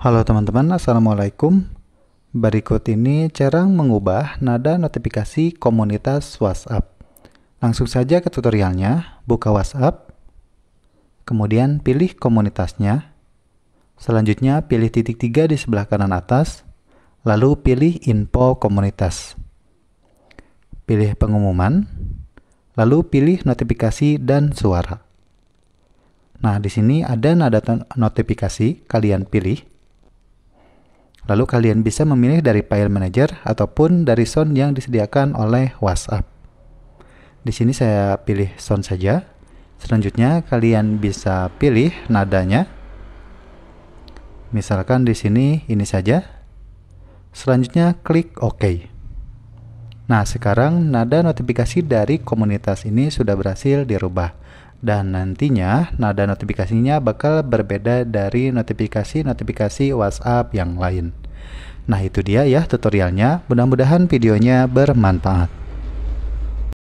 Halo teman-teman, Assalamualaikum. Berikut ini cara mengubah nada notifikasi komunitas WhatsApp. Langsung saja ke tutorialnya, buka WhatsApp, kemudian pilih komunitasnya, selanjutnya pilih titik tiga di sebelah kanan atas, lalu pilih info komunitas. Pilih pengumuman, lalu pilih notifikasi dan suara. Nah, di sini ada nada notifikasi, kalian pilih. Lalu kalian bisa memilih dari file manager ataupun dari sound yang disediakan oleh WhatsApp. Di sini saya pilih sound saja. Selanjutnya kalian bisa pilih nadanya. Misalkan di sini ini saja. Selanjutnya klik OK. Nah, sekarang nada notifikasi dari komunitas ini sudah berhasil dirubah dan nantinya nada notifikasinya bakal berbeda dari notifikasi-notifikasi WhatsApp yang lain. Nah itu dia ya tutorialnya, mudah-mudahan videonya bermanfaat.